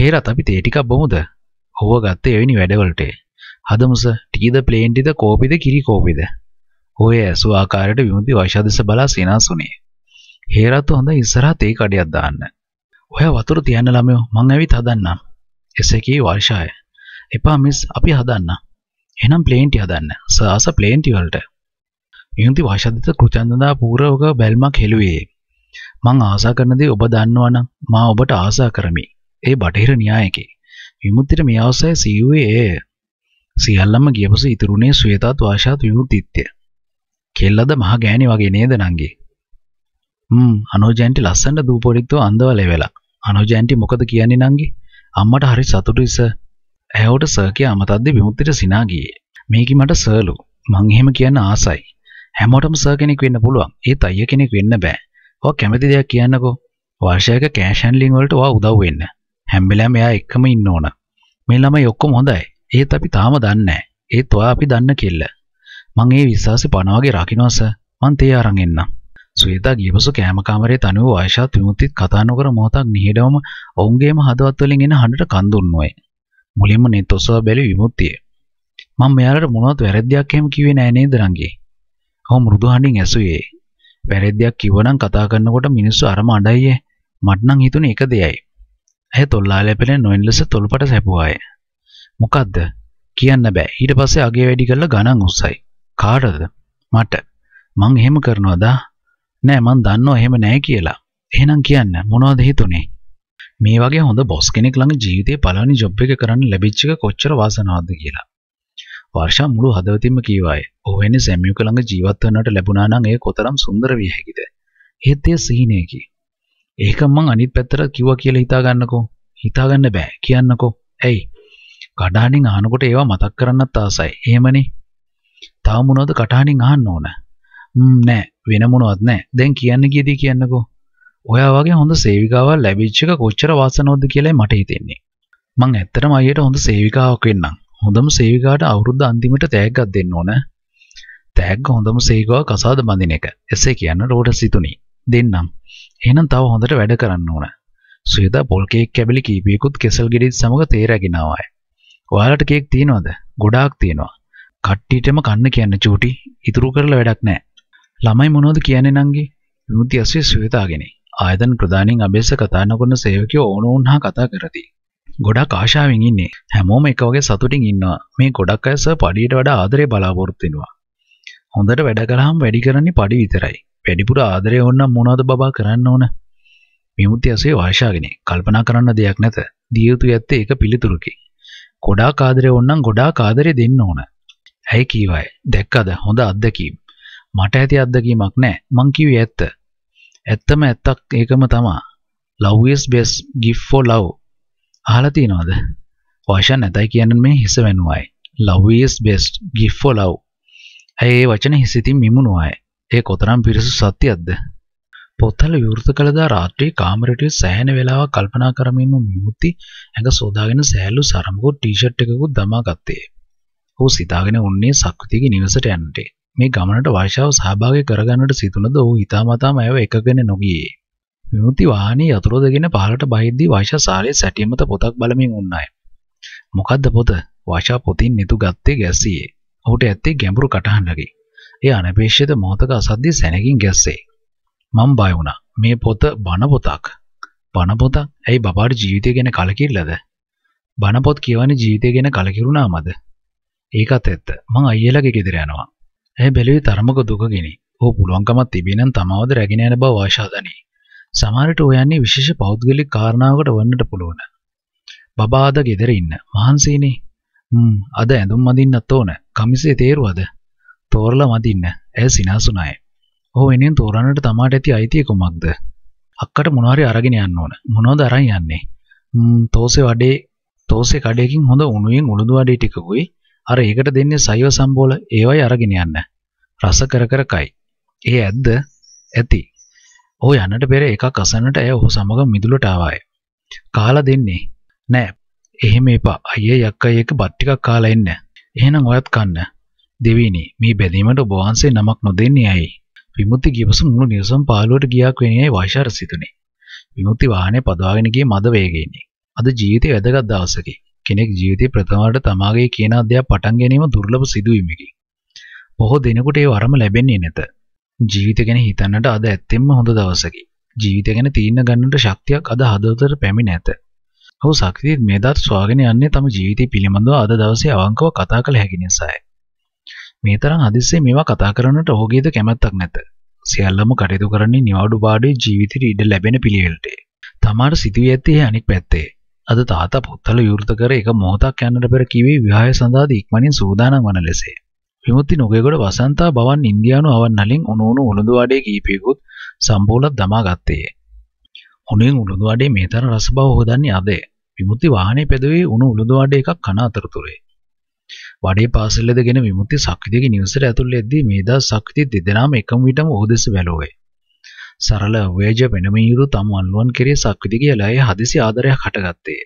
හේරත් අපිට ඒ ටිකක් බොමුද? ඔව්ව ගත්තේ එවැනි වැඩවලට. හදමුස ටීද ප්ලේන්ටිද කෝපිද කිරි කෝපිද? ඔය ඇසු ආකාරයට විමුති වෛශාදෙස බලා සෙනසුනේ. හේරත් හොඳ ඉස්සරහට ඒ කඩයක් දාන්න. ඔය වතුර තියන්න ළමයෝ මං ඇවිත් හදන්නම්. එසේ කී වර්ෂාය. එපා මිස් අපි හදන්න. එහෙනම් ප්ලේන්ටි හදන්න. සාස ප්ලේන්ටි වලට. විමුති වෛශාදෙස කෘතඥතා පූර්වක බැල්මක් හෙළුවේ. මං ආසා කරන දේ ඔබ දන්නවනම් මා ඔබට ආසා කරමි. ඒ බටහිර න්‍යායකේ විමුක්තියට මේ අවස්ථාවේ සිව්වේ සියල්ලම ගියපසු ඉතුරුනේ ශ්වේතත් වාශාත් විමුක්තිත්‍ය. කෙල්ලද මහ ගෑණි වගේ නේද නංගි? හ්ම් අනෝජයන්ටි ලස්සන දූපොඩිත්ව අඳවලේ වෙලා. අනෝජයන්ටි මොකද කියන්නේ නංගි? අම්මට හරි සතුටුයි සර්. ඇයවට සර් කිය අමතද්දී විමුක්තියට සිනා ගියේ. මේකි මට සර්ලු. මං එහෙම කියන්න ආසයි. හැමෝටම සර් කෙනෙක් වෙන්න පුළුවන්. ඒත් අයියා කෙනෙක් වෙන්න බෑ. ඔයා කැමති දෙයක් කියන්නකෝ. වර්ෂයක කෑෂන්ලින් වලට ඔයා උදව් වෙන්න. හැම වෙලාවෙම එයා එක්කම ඉන්න ඕන. මේ ළමයි ඔක්කොම හොඳයි. ඒත් අපි තාම දන්නේ ඒත් ඔයා අපි දන්න කෙල්ල. මං ඒ විශ්වාසෙ පනවාගේ රකින්නවා සර්. මං තේ අරන් එන්නම්. සුවේදා ගියපසු කෑම කාමරයේ තනුව ආයිෂාත් විමුක්තිත් කතා නොකර මොහොතක් නිහඬවම ඔවුන්ගේම හදවත් වලින් එන හඬට කන් දුන්නෝය. මුලින්ම නෙත් ඔසවා බැලුවේ විමුක්තිය. මම මෙයාලට මොනවත් වැරද්දයක් එහෙම කිව්වේ නෑ නේද රංගේ. ඔහු මෘදු හඬින් ඇසුවේ. වැරද්දයක් කිව්වනම් කතා කරනකොට මිනිස්සු අරම අඬයියේ. මට නම් හිතුනේ එක දෙයයි. ඇය තොල්ලාලය පෙළෙන් නොයින් ලෙස තොල්පට සැපුවාය. මොකද්ද? කියන්න බෑ. ඊට පස්සේ අගේ වැඩි කරලා ගණන් උස්සයි. කාටද? මට. මං එහෙම කරනවද? නෑ මං දන්නව එහෙම නෑ කියලා. එහෙනම් කියන්න මොනවද හිතුනේ? මේ වගේ හොඳ බොස් කෙනෙක් ළඟ ජීවිතේ පළවෙනි ජොබ් එක කරන්න ලැබිච්ච එක කොච්චර වාසනාවක්ද කියලා. වර්ෂා මුළු හදවතින්ම කීවාය. ඔහු එන්නේ සැමියුක ළඟ ජීවත් වෙන්නට ලැබුණා නම් එය කොතරම් සුන්දර විය හැකිද? ඒත් එය සිහිනයකි. ඒක මං අනිත් පැත්තට කිව්වා කියලා හිතා ගන්නකෝ. හිතා ගන්න බෑ කියන්නකෝ. ඇයි? කඩහණින් අහනකොට ඒවා මතක් කරන්නත් ආසයි. එහෙමනේ. තාම මොනවද කටහණින් අහන්න ඕන? ම්ම් නෑ වෙන මොනවත් නෑ. දැන් කියන්න ගියදී කියන්නකෝ. ඔයා වගේ හොඳ සේවිකාවක් ලැබිච්ච එක කොච්චර වාසනාවක්ද කියලායි මට හිතෙන්නේ. මං ඇත්තටම අයියට හොඳ සේවිකාවක් වෙන්නම්. හොඳම සේවිකාට අවුරුද්ද අන්තිමට තෑග්ගක් දෙන්න ඕන. තෑග්ග හොඳම සේවිකාවක් අසාද බඳින එක. එසේ කියන්න රෝඩස් සිතුණි. දෙන්නම්. එහෙනම් තව හොඳට වැඩ කරන්න ඕන. සුවේදා පොල් කේක් කැබලි කීපයකුත් කෙසල් ගෙඩිත් සමග තේරගෙන ආවයි. ඔයාලට කේක් තියෙනවද? ගොඩාක් තියෙනවා. කට්ටියටම කන්න කියන්න චූටි. ඉතුරු කරලා වැඩක් නැහැ. ළමයි මොනවද කියන්නේ නංගි? විමුක්ති අස්සේ සුවේදාගෙනයි. ආයතන ප්‍රධානීන් අභිෂ කතා නොකරන සේවකයෝ ඕනෝන් හා කතා කරති. ගොඩක් ආශාවෙන් ඉන්නේ. හැමෝම එක වගේ සතුටින් ඉන්නවා. මේ ගොඩක් අය සර් පඩියට වඩා ආදරේ බලාපොරොත්තු වෙනවා. හොඳට වැඩ කරාම වැඩි කරන්නේ පඩි විතරයි. වැඩිපුර ආදරය ඔන්න මොනවද බබා කරන්න ඕන? විමුක්ති අසේ වාශාගෙන කල්පනා කරන්න දෙයක් නැත. දිය යුතු යත්තේ ඒක පිළිතුරකි. ගොඩාක් ආදරය ඕනනම් ගොඩාක් ආදරය දෙන්න ඕන. ඇයි කීවයි? දැක්කද හොඳ අත්දැකීම්. මට ඇති අත්දැකීමක් නැහැ. මං කිව්වේ ඇත්ත. ඇත්තම ඇත්තක් ඒකම තමා. love is best gift for love. අහලා තියෙනවද? වාශා නැතයි කියන්නේ මේ හිස වෙනුවයි. love is best gift for love. ඇයි ඒ වචන හිසිතින් මිමුණුවාය. ඒ කොතරම් පිරිසු සත්‍යයක්ද? පොත්හල විවෘත කළදා රාත්‍රී කාමරේට සෑහෙන වේලාවක් කල්පනා කරමින් වූ නිමුති ඇඟ සෝදාගෙන සෑහළු සරමකුත් ටී-ෂර්ට් එකකුත් දමා ගත්තේ. ඔහු සිතාගෙන උන්නේ සක්විතිගේ නිවසට යන්නට. මේ ගමනට වර්ෂාව සහභාගී කරගන්නට සිතුනද ඔහු හිතාමතාම ඇයව එකගෙන නොගියේ. විමුති වාහනේ යතුරුදගෙන පහළට බහිද්දී වාෂා සාලේ සැටිය මත පොතක් බලමින් උන්නාය. මොකද්ද පොත? වාෂා පොතින් නිතු ගත්තේ ගැසියේ. ඔහුට ඇත්තේ ගැඹුරු කටහඬකි. ඒ අනපේක්ෂිත මොහොතක අසද්දී සැනකින් ගැස්සේ. මම බය වුණා. මේ පොත බණ පොතක්. බණ පොතක්? ඇයි බබාට ජීවිතය ගැන කලකිරිලාද? බණ පොත් කියවන්නේ ජීවිතය ගැන කලකිරුණාමද? ඒකත් ඇත්ත. මං අයියලගේ ගෙදර යනවා. ඇය බැලුවේ තරමක දුකගිනි. ඔහු පුළුවන්කමක් තිබෙනම් තමවද රැගෙන යන බව ආශාදනි. සමහර විට ඔයන්නේ විශේෂ පෞද්ගලික කාරණාවකට වන්නට පුළුවන්. බබා අද ගෙදර ඉන්න. මහන්සියනේ. හ්ම් අද ඇඳුම් අඳින්නත් ඕන. කමිසේ තේරුවද? තෝරලා මදින්න ඇය සිනාසුනාය. ඔහු වෙනුවෙන් තෝරන්නට තමාට ඇති අයිතිය කුමක්ද? අක්කට මොනවාරි අරගෙන යන්න ඕන. මොනවද අරන් යන්නේ? ම්ම් තෝසේ වඩේ තෝසේ කඩේකින් හොඳ උණුවෙන් උණුදු වඩේ ටිකකුයි අර ඒකට දෙන්නේ සයිව සම්බෝල ඒවයි අරගෙන යන්න. රස කර කර කයි. ඒ ඇද්ද? ඇති. ඔහු යන්නට පෙර එකක් අසන්නට ඇය ඔහු සමග මිදුලට ආවාය. කාලා දෙන්නේ නෑ. එහෙම එපා. අයියේ යක්කයි එක බත් ටිකක් කාලා එන්න. එහෙනම් ඔයත් කන්න. දෙවිනි මේ බැඳීමට ඔබ වහන්සේ නමක් නොදෙන්නේ ඇයි? විමුක්ති ගියපසු මුළු නිවසම පාළුවට ගියාක් වෙන්නේ වාශාර සිතුනේ. විමුක්ති වාහනේ පදවාගෙන ගියේ මද වේගයෙනි. අද ජීවිතයේ වැදගත් දවසකි. කෙනෙක් ජීවිතේ ප්‍රථමවට තමාගේ කියන අධ්‍යය පටන් ගැනීම දුර්ලභ සිදුවීමකි. බොහෝ දිනකට ඒ වරම ලැබෙන්නේ නැත. ජීවිත ගැන හිතන්නට අද ඇත්තෙන්ම හොඳ දවසකි. ජීවිතය ගැන තීරණ ගන්නට ශක්තියක් අද හදවතට පැමිණ ඇත. ඔහු සක්‍රීය මෙදත් ස්වාගෙන යන්නේ තම ජීවිතය පිළිබඳව අද දවසේ අවංකව කතා කළ හැකි නිසායි. මේ තරම් හදිස්සියේ මේවා කතා කරන්නට ඔහුගේද කැමැත්තක් නැත. සියල්ලම කටයුතු කරන්නේ නිවාඩු පාඩේ ජීවිතේ ඉඩ ලැබෙන පිළිවෙලට. තමාට සිටුවේ ඇත්තේ අනික් පැත්තේ. අද තාත්තා පුත්තල විවෘත කර එක මොහොතක් යන්නට පෙර කිවි විවාහය සඳහා ඉක්මනින් සූදානම් වන ලෙසයි. විමුක්ති නුගේගොඩ වසන්තා බවන් ඉන්දියානු අවන්නලින් උණුණු උළුඳු වඩේ කීපයකුත් සම්පූර්ණව දමා ගත්තේ. උණුෙන් උළුඳු වඩේ මේ තරම් රස බව හොදන්නේ අදේ. විමුක්ති වාහනේ පෙදුවේ උණු උළුඳු වඩේ එකක් කන අතරතුරේ. බඩේ පාසල්ලද ගෙන විමුක්ති සක්විතියගේ නිවසට ඇතුල් එද්දී මේදා සක්විති දෙදෙනාම එකම විටම ඔහු දෙස බැලුවේ. සරල වේජ වෙනමීරු තම අල්ලුවන් කෙරේ සක්විති කියලා ඒ හදිසි ආදරයක් හටගත්තේ.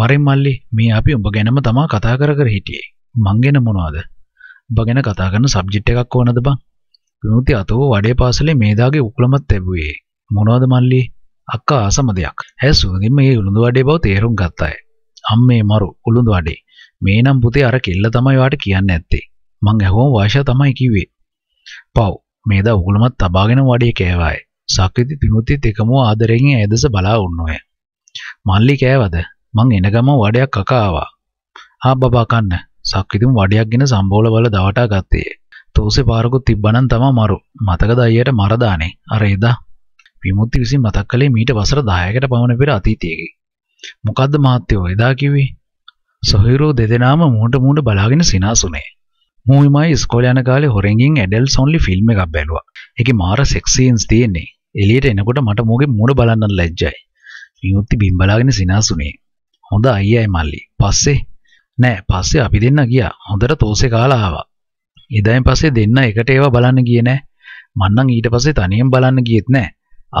වරෙන් මල්ලි මේ අපි උඹ ගැනම තමා කතා කර කර හිටියේ. මං ගැන මොනවද? උඹ ගැන කතා කරන සබ්ජෙක්ට් එකක් ඕනද බං? විමුක්ති අතෝ වඩේ පාසලේ මේදාගේ උකුලමත් ලැබුවේ. මොනවද මල්ලි? අක්කා අසම දෙයක්. ඇය සුවඳින්ම ඒ උළුඳු වඩේ බව තේරුම් ගත්තාය. අම්මේ මරු උළුඳු වඩේ. මේ නම් පුතේ අර කෙල්ල තමයි වාට කියන්න ඇත්තේ. මං ඇහුවම වාෂා තමයි කිව්වේ. පව් මේදා උගලමත් තබාගෙන වඩේ කෑවාය. සක්විති පිමුතිත් එකම ආදරයෙන් ඇදස බලා උන්නෝය. මල්ලි කෑවද? මං එන ගම වඩයක් කකා ආවා. ආ බබා කන්න. සක්විතිම වඩයක් ගෙන සම්බෝල වල දවටා ගත්තේ. තෝසේ පාරකුත් තිබ්බනම් තමා මරු. මතකද අයියට මර දානේ. අර එදා විමුක්ති විසින් මතක් කළේ මීට වසර 10කට පමණ පෙර අතීතයේ. මොකද්ද මහත්තයෝ එදා කිව්වේ? සොහිරෝ දෙදෙනාම මූට මූට බලාගෙන සිනාසුනේ. මූමයි ස්කෝල යන කාලේ හොරෙන්ගින් ඇඩල් සොන්ලි ෆිල්ම් එකක් බැලුවා. ඒකේ මාර සෙක්ස් සීන්ස් තියෙන්නේ. එළියට එනකොට මට මූගේ මූණ බලන්න ලැජ්ජයි. විමුක්ති බිම් බලාගෙන සිනාසුනේ. හොඳ අයියයි මල්ලි. පස්සේ නෑ පස්සේ අපි දෙන්න ගියා. හොඳට තෝසේ කාලා ආවා. ඉදයින් පස්සේ දෙන්න එකට ඒවා බලන්න ගියේ නෑ. මන්නම් ඊට පස්සේ තනියෙන් බලන්න ගියෙත් නෑ.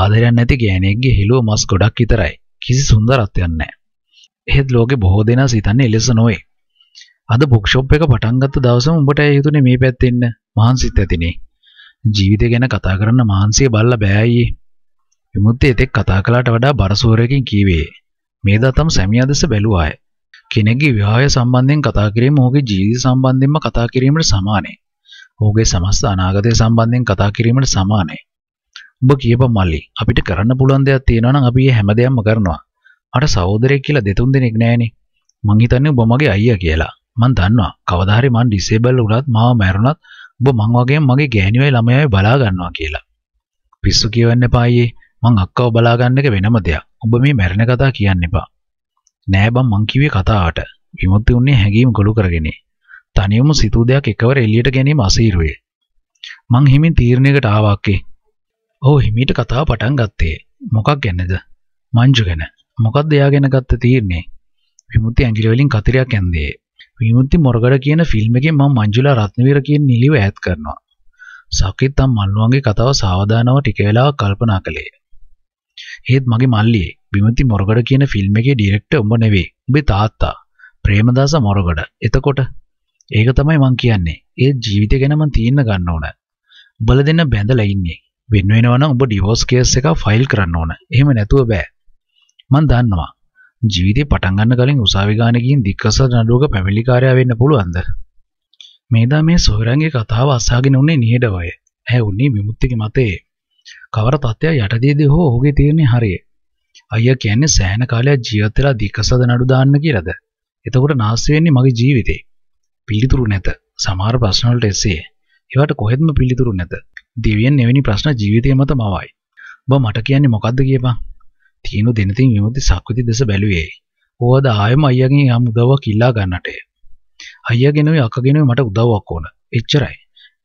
ආදරයක් නැති ගෑණියෙක්ගේ හෙළුව මස් ගොඩක් විතරයි. කිසි සුන්දරත්වයක් නෑ. එහෙත් ලෝකෙ බොහෝ දෙනා සිතන්නේ එලෙස නොවේ. අද බුක් ෂොප් එක පටන් ගත්ත දවසම උඹට ඇයි හිතුනේ මේ පැත්තේ ඉන්න? මහන්සිත් ඇතිනේ. ජීවිතය ගැන කතා කරන්න මහන්සිය බල්ලා බෑ අයියේ. විමුක්තිය එතෙක් කතා කළාට වඩා බරසෝරයකින් කීවේ. මේ දතම් සැමියා දෙස බැලුවාය. කෙනෙක්ගේ විවාහය සම්බන්ධයෙන් කතා කිරීම ඔහුගේ ජීවිත සම්බන්ධයෙන්ම කතා කිරීමට සමානයි. ඔහුගේ සමස්ත අනාගතය සම්බන්ධයෙන් කතා කිරීමට සමානයි. ඔබ කියපන් මල්ලි අපිට කරන්න පුළුවන් දෙයක් තියෙනවා නම් අපි හැම දෙයක්ම කරනවා. අර සහෝදරයෙක් කියලා දෙතුන් දෙනෙක් නෑනේ. මං හිතන්නේ ඔබ මගේ අයියා කියලා. මං දන්නවා කවදා හරි මං ඩිසේබල් වුණත් මාව මැරුණත් ඔබ මං වගේම මගේ ගෑණිවයි ළමයයි බලා ගන්නවා කියලා. පිස්සු කියවන්න එපා අයියේ. මං අක්කව බලා ගන්න එක වෙනම දෙයක්. ඔබ මේ මැරෙන කතා කියන්න එපා. නෑ බං මං කිව්වේ කතාවට. විමුක්ති උන්නේ හැඟීම් ගොළු කරගෙන. තනියම සිතූ දෙයක් එකවර එළියට ගැනීම අසීරුවේ. මං හිමින් තීරණයකට ආවාක්කේ. ඔව් හිමීට කතාව පටන් ගත්තේ. මොකක් ගැනද? මංජු ගැන. මොකක්ද එයා ගැන ගත්ත තීරණේ? විමුක්ති ඇඟිලි වලින් කතරයක් ඇන්දේ. විමුක්ති මොරගඩ කියන ෆිල්ම් එකෙන් මම මංජුලා රත්නවීර කියන නිලිව ඈත් කරනවා. සකිත් තම මල්නුවන්ගේ කතාව සාවධානව ටික වෙලාවක් කල්පනා කළේ. ඒත් මගේ මල්ලියේ විමුක්ති මොරගඩ කියන ෆිල්ම් එකේ ඩිරෙක්ටර් උඹ නෙවෙයි. උඹේ තාත්තා. ප්‍රේමදාස මොරගඩ. එතකොට ඒක තමයි මං කියන්නේ. ඒ ජීවිතය ගැන මං තීරණ ගන්න ඕන. උඹලා දෙන්න බැඳලා ඉන්නේ. වෙන වෙනවනම් උඹ ඩිවෝස් කේස් එකක් ෆයිල් කරන්න ඕන. එහෙම නැතුව බෑ. මන් දන්නවා ජීවිතේ පටන් ගන්න කලින් උසාවි ගාන ගිහින් දික්කස නඩුවක පැමිණි කාර්යය වෙන්න පුළුවන්ද? මේදා මේ සොහරන්ගේ කතාව අසාගෙන උන්නේ නිහෙඩවය. ඇහැ උන්නේ විමුක්තිගේ මතේ. කවර තත්ත්වය යටදීදී හෝ ඔහුගේ තීරණේ හරිය. අයියා කියන්නේ සෑහෙන කාලයක් ජීවත් වෙලා දික්කසද නඩු දාන්න කියලාද? එතකොට නාස්ති වෙන්නේ මගේ ජීවිතේ. පිළිතුරු නැත. සමහර ප්‍රශ්න වලට එසේ. ඒවට කොහෙත්ම පිළිතුරු නැත. දෙවියන් එවැනි ප්‍රශ්න ජීවිතය මත මවයි. ඔබ මට කියන්නේ මොකද්ද කියපන්. තියනු දෙනතින් විමුති සක්විති දෙස බැලුවේ. ඕවද ආයෙම අයියාගෙන් යම් උදව්වක් ඉල්ලා ගන්නටය. අයියාගෙනුයි අක්කගෙනුයි මට උදව්වක් ඕන. එච්චරයි.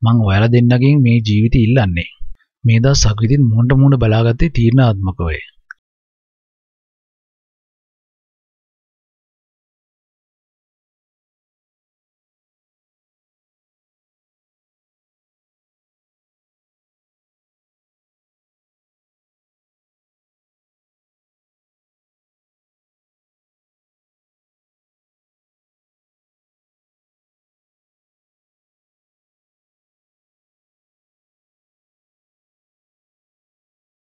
මං ඔයාලා දෙන්නගෙන් මේ ජීවිතය ඉල්ලන්නේ. මේ දා සක්විතිත් මුහුණට මුහුණ බලාගත්තේ තීරණාත්මකව.